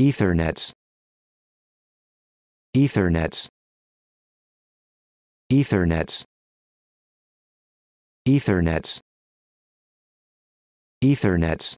Ethernets Ethernets Ethernets Ethernets Ethernets